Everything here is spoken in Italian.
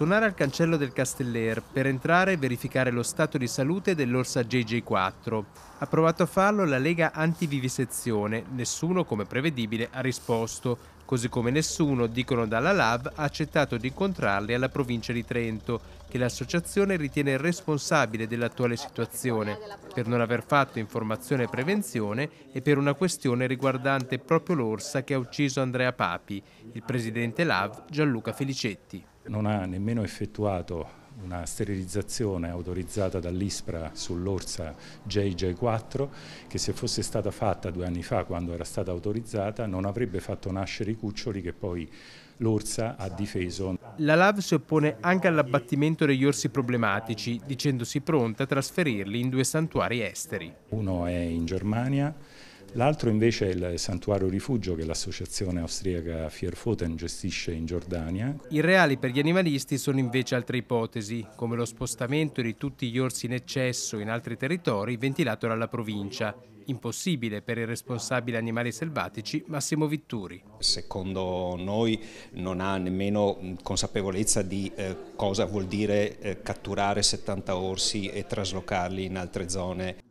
suonare al cancello del Casteller per entrare e verificare lo stato di salute dell'orsa JJ4. Ha provato a farlo la Lega Antivivisezione, nessuno come prevedibile ha risposto, così come nessuno, dicono dalla LAV, ha accettato di incontrarli alla provincia di Trento, che l'associazione ritiene responsabile dell'attuale situazione, per non aver fatto informazione e prevenzione e per una questione riguardante proprio l'orsa che ha ucciso Andrea Papi, il presidente LAV Gianluca Felicetti non ha nemmeno effettuato una sterilizzazione autorizzata dall'ISPRA sull'orsa JJ4 che se fosse stata fatta due anni fa quando era stata autorizzata non avrebbe fatto nascere i cuccioli che poi l'orsa ha difeso. La LAV si oppone anche all'abbattimento degli orsi problematici dicendosi pronta a trasferirli in due santuari esteri. Uno è in Germania L'altro invece è il santuario rifugio che l'associazione austriaca Fierfoten gestisce in Giordania. I reali per gli animalisti sono invece altre ipotesi, come lo spostamento di tutti gli orsi in eccesso in altri territori ventilato dalla provincia, impossibile per il responsabile animali selvatici Massimo Vitturi. Secondo noi non ha nemmeno consapevolezza di eh, cosa vuol dire eh, catturare 70 orsi e traslocarli in altre zone.